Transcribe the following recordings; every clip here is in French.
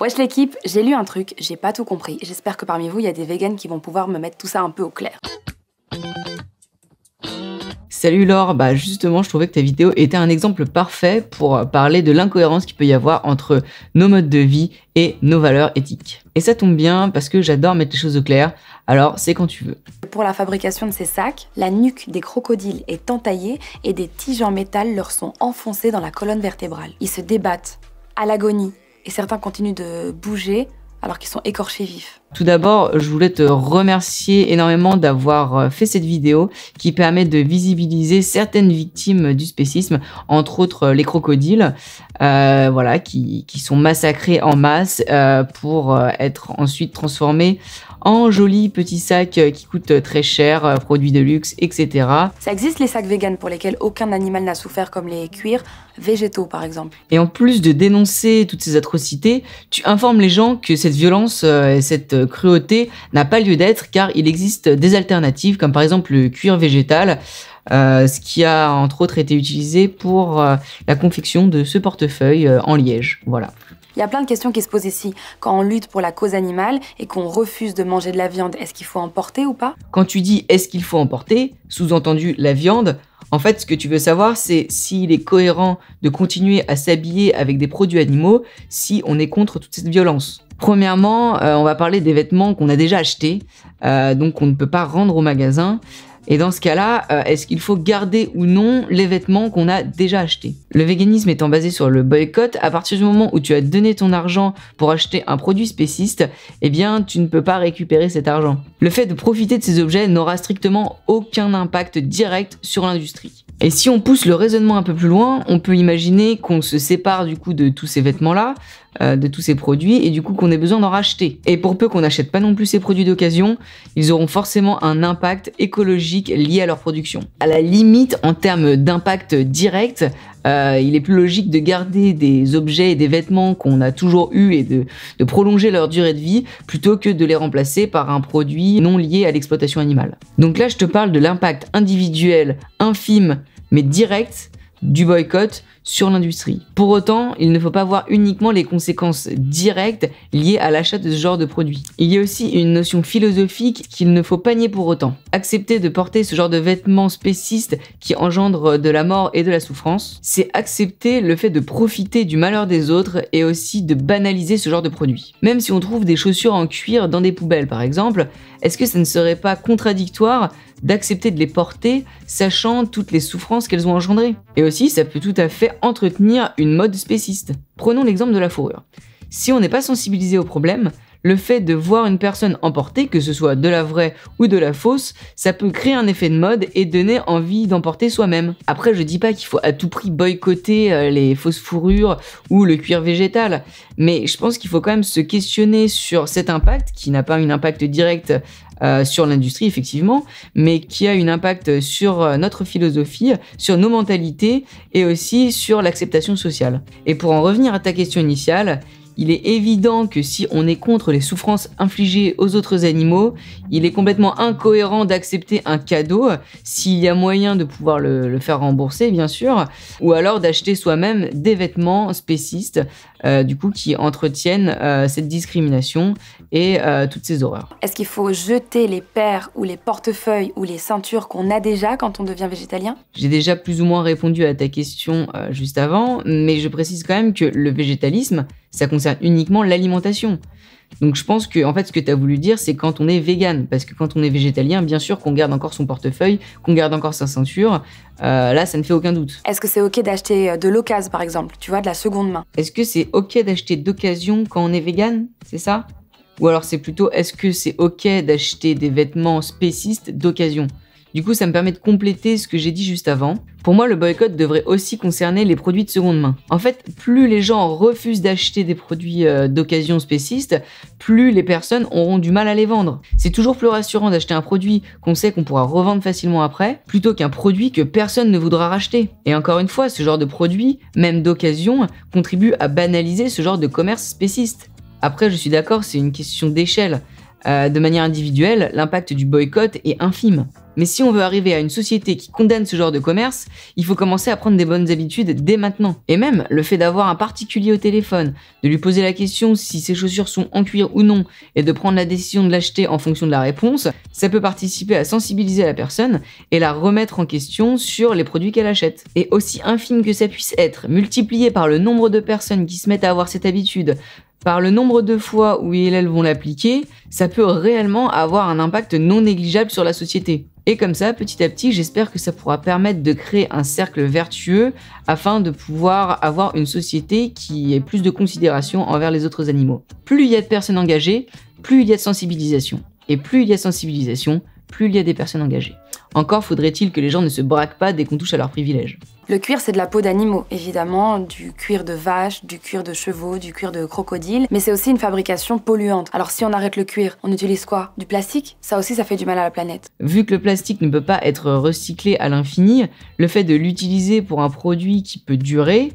Wesh l'équipe, j'ai lu un truc, j'ai pas tout compris. J'espère que parmi vous, il y a des vegans qui vont pouvoir me mettre tout ça un peu au clair. Salut Laure, bah justement je trouvais que ta vidéo était un exemple parfait pour parler de l'incohérence qu'il peut y avoir entre nos modes de vie et nos valeurs éthiques. Et ça tombe bien parce que j'adore mettre les choses au clair, alors c'est quand tu veux. Pour la fabrication de ces sacs, la nuque des crocodiles est entaillée et des tiges en métal leur sont enfoncées dans la colonne vertébrale. Ils se débattent à l'agonie et certains continuent de bouger alors qu'ils sont écorchés vifs. Tout d'abord, je voulais te remercier énormément d'avoir euh, fait cette vidéo qui permet de visibiliser certaines victimes du spécisme, entre autres euh, les crocodiles, euh, voilà, qui, sont massacrés en masse pour être ensuite transformés en joli petit sac euh, qui coûte euh, très cher, euh, produits de luxe, etc. Ça existe les sacs véganes pour lesquels aucun animal n'a souffert, comme les cuirs végétaux par exemple. Et en plus de dénoncer toutes ces atrocités, tu informes les gens que cette violence et cette cruauté n'a pas lieu d'être car il existe des alternatives comme par exemple le cuir végétal. ce qui a entre autres été utilisé pour la confection de ce portefeuille en liège. Voilà. Il y a plein de questions qui se posent ici. Quand on lutte pour la cause animale et qu'on refuse de manger de la viande, est-ce qu'il faut emporter ou pas Quand tu dis est-ce qu'il faut emporter, sous-entendu la viande, en fait, ce que tu veux savoir, c'est s'il est cohérent de continuer à s'habiller avec des produits animaux si on est contre toute cette violence. Premièrement, euh, on va parler des vêtements qu'on a déjà achetés, euh, donc qu'on ne peut pas rendre au magasin. Et dans ce cas-là, euh, est-ce qu'il faut garder ou non les vêtements qu'on a déjà achetés Le véganisme étant basé sur le boycott, à partir du moment où tu as donné ton argent pour acheter un produit spéciste, eh bien tu ne peux pas récupérer cet argent. Le fait de profiter de ces objets n'aura strictement aucun impact direct sur l'industrie. Et si on pousse le raisonnement un peu plus loin, on peut imaginer qu'on se sépare du coup de tous ces vêtements-là, euh, de tous ces produits et du coup qu'on ait besoin d'en racheter. Et pour peu qu'on n'achète pas non plus ces produits d'occasion, ils auront forcément un impact écologique lié à leur production. À la limite, en termes d'impact direct, euh, il est plus logique de garder des objets et des vêtements qu'on a toujours eu et de, de, prolonger leur durée de vie plutôt que de les remplacer par un produit non lié à l'exploitation animale. Donc là, je te parle de l'impact individuel, infime, mais direct du boycott sur l'industrie. Pour autant, il ne faut pas voir uniquement les conséquences directes liées à l'achat de ce genre de produits. Il y a aussi une notion philosophique qu'il ne faut pas nier pour autant. Accepter de porter ce genre de vêtements spécistes qui engendrent de la mort et de la souffrance, c'est accepter le fait de profiter du malheur des autres et aussi de banaliser ce genre de produits. Même si on trouve des chaussures en cuir dans des poubelles par exemple, est-ce que ça ne serait pas contradictoire d'accepter de les porter, sachant toutes les souffrances qu'elles ont engendrées. Et aussi, ça peut tout à fait entretenir une mode spéciste. Prenons l'exemple de la fourrure. Si on n'est pas sensibilisé au problème, le fait de voir une personne emporter, que ce soit de la vraie ou de la fausse, ça peut créer un effet de mode et donner envie d'emporter soi-même. Après, je dis pas qu'il faut à tout prix boycotter euh, les fausses fourrures ou le cuir végétal, mais je pense qu'il faut quand même se questionner sur cet impact qui n'a pas un impact direct euh, sur l'industrie, effectivement, mais qui a un impact sur euh, notre philosophie, sur nos mentalités et aussi sur l'acceptation sociale. Et pour en revenir à ta question initiale, il est évident que si on est contre les souffrances infligées aux autres animaux, il est complètement incohérent d'accepter un cadeau s'il y a moyen de pouvoir le, faire rembourser, bien sûr, ou alors d'acheter soi-même des vêtements spécistes, euh, du coup, qui entretiennent euh, cette discrimination et euh, toutes ces horreurs. Est-ce qu'il faut jeter les paires ou les portefeuilles ou les ceintures qu'on a déjà quand on devient végétalien J'ai déjà plus ou moins répondu à ta question juste avant, mais je précise quand même que le végétalisme, ça concerne uniquement l'alimentation. Donc je pense que en fait ce que tu as voulu dire c'est quand on est vegan parce que quand on est végétalien bien sûr qu'on garde encore son portefeuille, qu'on garde encore sa ceinture. Euh, là ça ne fait aucun doute. Est-ce que c'est OK d'acheter euh, de l'occasion par exemple, tu vois de la seconde main Est-ce que c'est OK d'acheter d'occasion quand on est vegan C'est ça Ou alors c'est plutôt est-ce que c'est OK d'acheter des vêtements spécistes d'occasion du coup, ça me permet de compléter ce que j'ai dit juste avant. Pour moi, le boycott devrait aussi concerner les produits de seconde main. En fait, plus les gens refusent d'acheter des produits euh, d'occasion spécistes, plus les personnes auront du mal à les vendre. C'est toujours plus rassurant d'acheter un produit qu'on sait qu'on pourra revendre facilement après, plutôt qu'un produit que personne ne voudra racheter. Et encore une fois, ce genre de produit, même d'occasion, contribue à banaliser ce genre de commerce spéciste. Après, je suis d'accord, c'est une question d'échelle. Euh, de manière individuelle, l'impact du boycott est infime. Mais si on veut arriver à une société qui condamne ce genre de commerce, il faut commencer à prendre des bonnes habitudes dès maintenant. Et même le fait d'avoir un particulier au téléphone, de lui poser la question si ses chaussures sont en cuir ou non, et de prendre la décision de l'acheter en fonction de la réponse, ça peut participer à sensibiliser la personne et la remettre en question sur les produits qu'elle achète. Et aussi infime que ça puisse être, multiplié par le nombre de personnes qui se mettent à avoir cette habitude, par le nombre de fois où ils vont l'appliquer, ça peut réellement avoir un impact non négligeable sur la société. Et comme ça, petit à petit, j'espère que ça pourra permettre de créer un cercle vertueux afin de pouvoir avoir une société qui ait plus de considération envers les autres animaux. Plus il y a de personnes engagées, plus il y a de sensibilisation. Et plus il y a de sensibilisation, plus il y a des personnes engagées. Encore faudrait-il que les gens ne se braquent pas dès qu'on touche à leurs privilèges. Le cuir, c'est de la peau d'animaux, évidemment, du cuir de vache, du cuir de chevaux, du cuir de crocodile, mais c'est aussi une fabrication polluante. Alors si on arrête le cuir, on utilise quoi Du plastique Ça aussi, ça fait du mal à la planète. Vu que le plastique ne peut pas être recyclé à l'infini, le fait de l'utiliser pour un produit qui peut durer,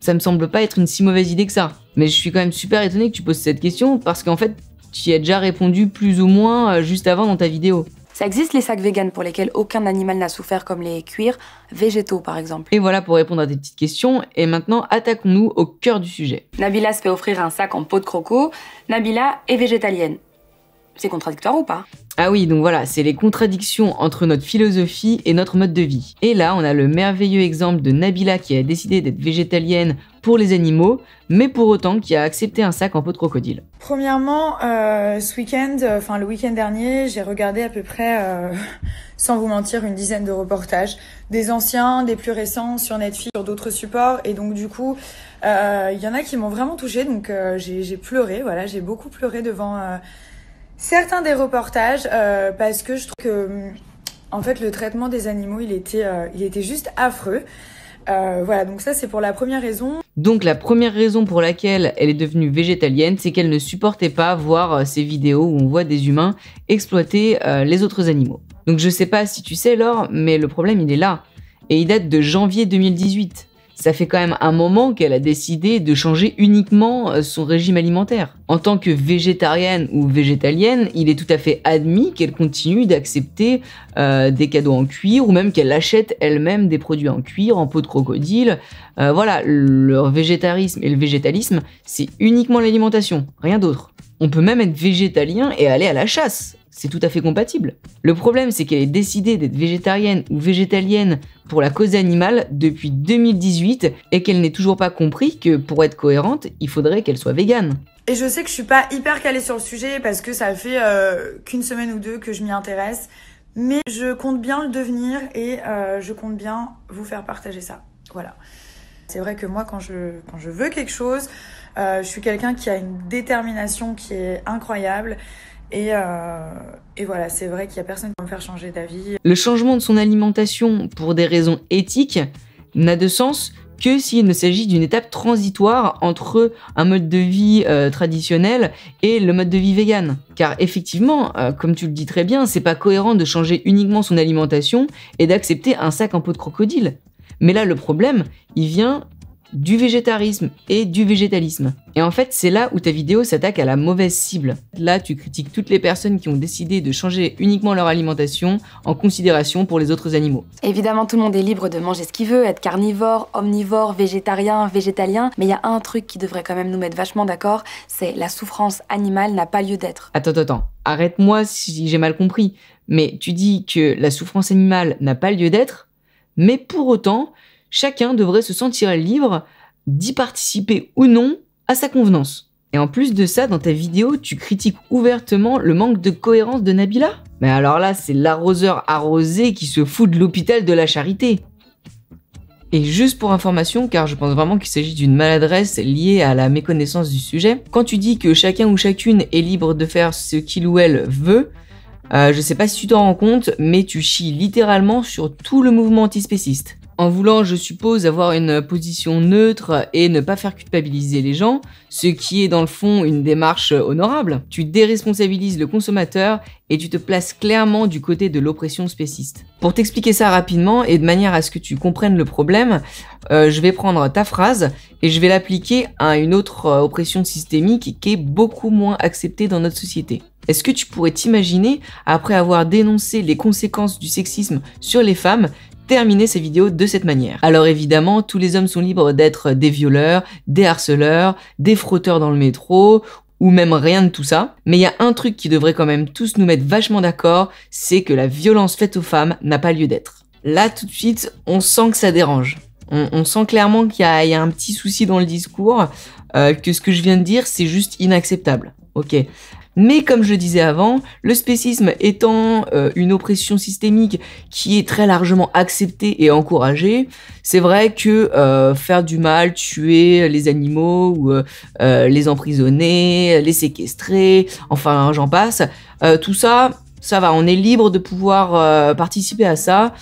ça me semble pas être une si mauvaise idée que ça. Mais je suis quand même super étonné que tu poses cette question parce qu'en fait, tu y as déjà répondu plus ou moins euh, juste avant dans ta vidéo. Ça existe les sacs véganes pour lesquels aucun animal n'a souffert, comme les cuirs végétaux par exemple. Et voilà pour répondre à des petites questions. Et maintenant, attaquons-nous au cœur du sujet. Nabila se fait offrir un sac en peau de croco. Nabila est végétalienne. C'est contradictoire ou pas ah oui, donc voilà, c'est les contradictions entre notre philosophie et notre mode de vie. Et là, on a le merveilleux exemple de Nabila qui a décidé d'être végétalienne pour les animaux, mais pour autant qui a accepté un sac en peau de crocodile. Premièrement, euh, ce week-end, euh, enfin le week-end dernier, j'ai regardé à peu près, euh, sans vous mentir, une dizaine de reportages, des anciens, des plus récents, sur Netflix, sur d'autres supports, et donc du coup, il y en a qui m'ont vraiment touchée, donc j'ai pleuré, voilà, j'ai beaucoup pleuré devant certains des reportages euh, parce que je trouve que en fait le traitement des animaux il était euh, juste affreux. Euh, voilà, donc ça c'est pour la première raison. Donc la première raison pour laquelle elle est devenue végétalienne, c'est qu'elle ne supportait pas voir ces vidéos où on voit des humains exploiter les autres animaux. Donc je sais pas si tu sais Laure, mais le problème il est là. Et il date de janvier 2018 ça fait quand même un moment qu'elle a décidé de changer uniquement euh, son régime alimentaire. En tant que végétarienne ou végétalienne, il est tout à fait admis qu'elle continue d'accepter euh, des cadeaux en cuir ou même qu'elle achète elle-même des produits en cuir, en peau de crocodile. Euh, voilà, le végétarisme et le végétalisme, c'est uniquement l'alimentation, rien d'autre. On peut même être végétalien et aller à la chasse. C'est tout à fait compatible. Le problème, c'est qu'elle est décidée d'être végétarienne ou végétalienne pour la cause animale depuis 2018 et qu'elle n'est toujours pas compris que pour être cohérente, il faudrait qu'elle soit végane. Et je sais que je suis pas hyper calée sur le sujet parce que ça fait euh, qu'une semaine ou deux que je m'y intéresse, mais je compte bien le devenir et euh, je compte bien vous faire partager ça. Voilà. C'est vrai que moi, quand je, quand je veux quelque chose, euh, je suis quelqu'un qui a une détermination qui est incroyable. Et, euh, voilà, c'est vrai qu'il n'y a personne qui va me faire changer d'avis. Le changement de son alimentation pour des raisons éthiques n'a de sens que s'il ne s'agit d'une étape transitoire entre un mode de vie euh, traditionnel et le mode de vie vegan. Car effectivement, comme tu le dis très bien, c'est pas cohérent de changer uniquement son alimentation et d'accepter un sac en peau de crocodile. Mais là, le problème, il vient du végétarisme et du végétalisme. Et en fait, c'est là où ta vidéo s'attaque à la mauvaise cible. Là, tu critiques toutes les personnes qui ont décidé de changer uniquement leur alimentation en considération pour les autres animaux. Évidemment, tout le monde est libre de manger ce qu'il veut, être carnivore, omnivore, végétarien, végétalien, mais il y a un truc qui devrait quand même nous mettre vachement d'accord, c'est la souffrance animale n'a pas lieu d'être. Attends, attends, arrête-moi si j'ai mal compris, mais tu dis que la souffrance animale n'a pas lieu d'être, mais pour autant, chacun devrait se sentir libre d'y participer ou non à sa convenance. Et en plus de ça, dans ta vidéo, tu critiques ouvertement le manque de cohérence de Nabila Mais alors là, c'est l'arroseur arrosé qui se fout de l'hôpital de la charité. Et juste pour information, car je pense vraiment qu'il s'agit d'une maladresse liée à la méconnaissance du sujet, quand tu dis que chacun ou chacune est libre de faire ce qu'il ou elle veut, euh, je sais pas si tu t'en rends compte, mais tu chies littéralement sur tout le mouvement antispéciste en voulant, je suppose, avoir une position neutre et ne pas faire culpabiliser les gens, ce qui est dans le fond une démarche euh, honorable. Tu déresponsabilises le consommateur et tu te places clairement du côté de l'oppression spéciste. Pour t'expliquer ça rapidement et de manière à ce que tu comprennes le problème, euh, je vais prendre ta phrase et je vais l'appliquer à une autre euh, oppression systémique qui est beaucoup moins acceptée dans notre société. Est-ce que tu pourrais t'imaginer, après avoir dénoncé les conséquences du sexisme sur les femmes, terminer ces vidéos de cette manière. Alors évidemment, tous les hommes sont libres d'être des violeurs, des harceleurs, des frotteurs dans le métro ou même rien de tout ça. Mais il y a un truc qui devrait quand même tous nous mettre vachement d'accord, c'est que la violence faite aux femmes n'a pas lieu d'être. Là, tout de suite, on sent que ça dérange. On, sent clairement qu'il y, a un petit souci dans le discours, euh, que ce que je viens de dire, c'est juste inacceptable. Ok, mais comme je disais avant, le spécisme étant euh, une oppression systémique qui est très largement acceptée et encouragée, c'est vrai que euh, faire du mal, tuer les animaux ou euh, les emprisonner, les séquestrer, enfin j'en passe, tout ça, ça va, on est libre de pouvoir participer à ça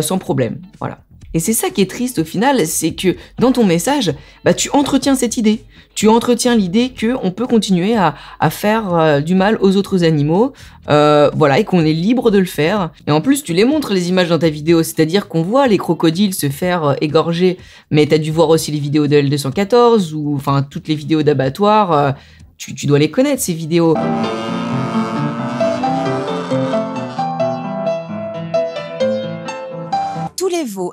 sans problème. Voilà. Et c'est ça qui est triste au final, c'est que dans ton message, bah, tu entretiens cette idée. Tu entretiens l'idée qu'on peut continuer à, faire euh, du mal aux autres animaux, euh, voilà, et qu'on est libre de le faire. Et en plus, tu les montres les images dans ta vidéo, c'est-à-dire qu'on voit les crocodiles se faire euh, égorger, mais t'as dû voir aussi les vidéos de L214 ou enfin toutes les vidéos d'abattoirs. Tu, tu dois les connaître ces vidéos.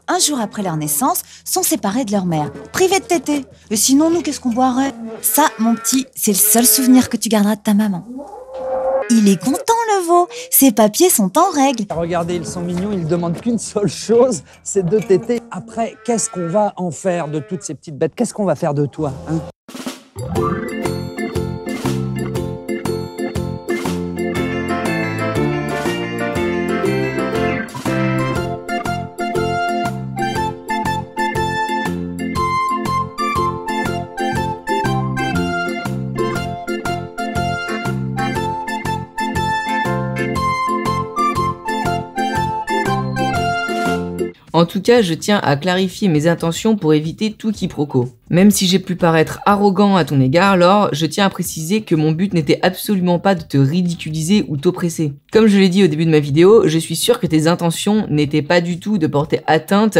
un jour après leur naissance, sont séparés de leur mère, privés de tété. Et sinon, nous, qu'est-ce qu'on boirait Ça, mon petit, c'est le seul souvenir que tu garderas de ta maman. Il est content, le veau. Ses papiers sont en règle. Regardez, ils sont mignons. Ils demandent qu'une seule chose, c'est de téter. Après, qu'est-ce qu'on va en faire de toutes ces petites bêtes Qu'est-ce qu'on va faire de toi hein En tout cas, je tiens à clarifier mes intentions pour éviter tout quiproquo. Même si j'ai pu paraître arrogant à ton égard, Laure, je tiens à préciser que mon but n'était absolument pas de te ridiculiser ou t'oppresser. Comme je l'ai dit au début de ma vidéo, je suis sûr que tes intentions n'étaient pas du tout de porter atteinte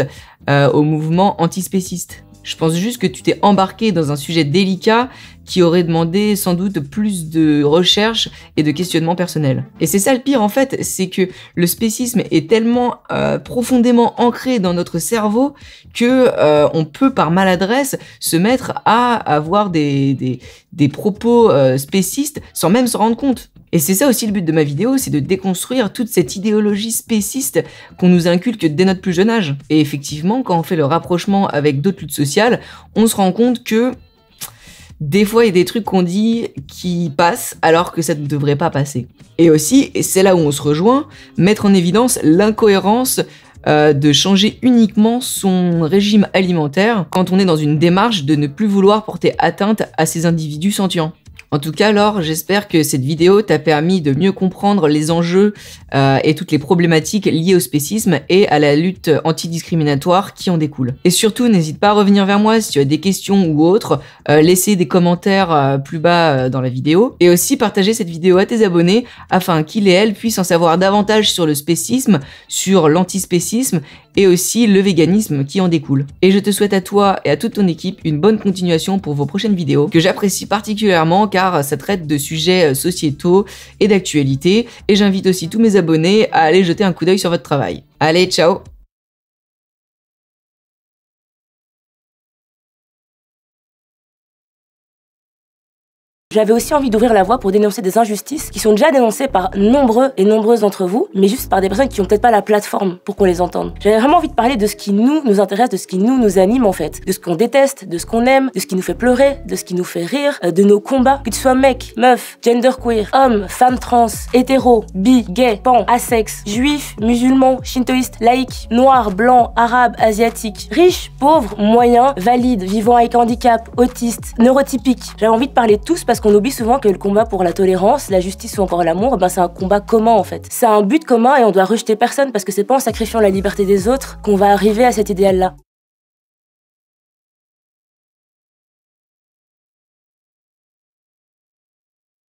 euh, au mouvement antispéciste. Je pense juste que tu t'es embarqué dans un sujet délicat qui aurait demandé sans doute plus de recherches et de questionnements personnels. Et c'est ça le pire en fait, c'est que le spécisme est tellement euh, profondément ancré dans notre cerveau que euh, on peut par maladresse se mettre à avoir des, des, propos euh, spécistes sans même se rendre compte. Et c'est ça aussi le but de ma vidéo, c'est de déconstruire toute cette idéologie spéciste qu'on nous inculque dès notre plus jeune âge. Et effectivement, quand on fait le rapprochement avec d'autres luttes sociales, on se rend compte que des fois, il y a des trucs qu'on dit qui passent alors que ça ne devrait pas passer. Et aussi, et c'est là où on se rejoint, mettre en évidence l'incohérence euh, de changer uniquement son régime alimentaire quand on est dans une démarche de ne plus vouloir porter atteinte à ces individus sentients. En tout cas, alors j'espère que cette vidéo t'a permis de mieux comprendre les enjeux euh, et toutes les problématiques liées au spécisme et à la lutte antidiscriminatoire qui en découle. Et surtout, n'hésite pas à revenir vers moi si tu as des questions ou autres, euh, laisser des commentaires euh, plus bas euh, dans la vidéo, et aussi partager cette vidéo à tes abonnés afin qu'ils et elles puissent en savoir davantage sur le spécisme, sur l'antispécisme et aussi le véganisme qui en découle. Et je te souhaite à toi et à toute ton équipe une bonne continuation pour vos prochaines vidéos, que j'apprécie particulièrement car ça traite de sujets euh, sociétaux et d'actualité. Et j'invite aussi tous mes abonnés à aller jeter un coup d'œil sur votre travail. Allez, ciao J'avais aussi envie d'ouvrir la voie pour dénoncer des injustices qui sont déjà dénoncées par nombreux et nombreuses d'entre vous, mais juste par des personnes qui n'ont peut-être pas la plateforme pour qu'on les entende. J'avais vraiment envie de parler de ce qui nous, nous intéresse, de ce qui nous, nous anime en fait, de ce qu'on déteste, de ce qu'on aime, de ce qui nous fait pleurer, de ce qui nous fait rire, euh, de nos combats, que tu sois mec, meuf, queer, homme, femme trans, hétéro, bi, gay, pan, asexe, juif, musulman, shintoïste, laïque, noir, blanc, arabe, asiatique, riche, pauvre, moyen, valide, vivant avec handicap, autiste, neurotypique. J'avais envie de parler tous parce que qu'on oublie souvent que le combat pour la tolérance, la justice ou encore l'amour, ben c'est un combat commun en fait. C'est un but commun et on doit rejeter personne parce que c'est pas en sacrifiant la liberté des autres qu'on va arriver à cet idéal-là.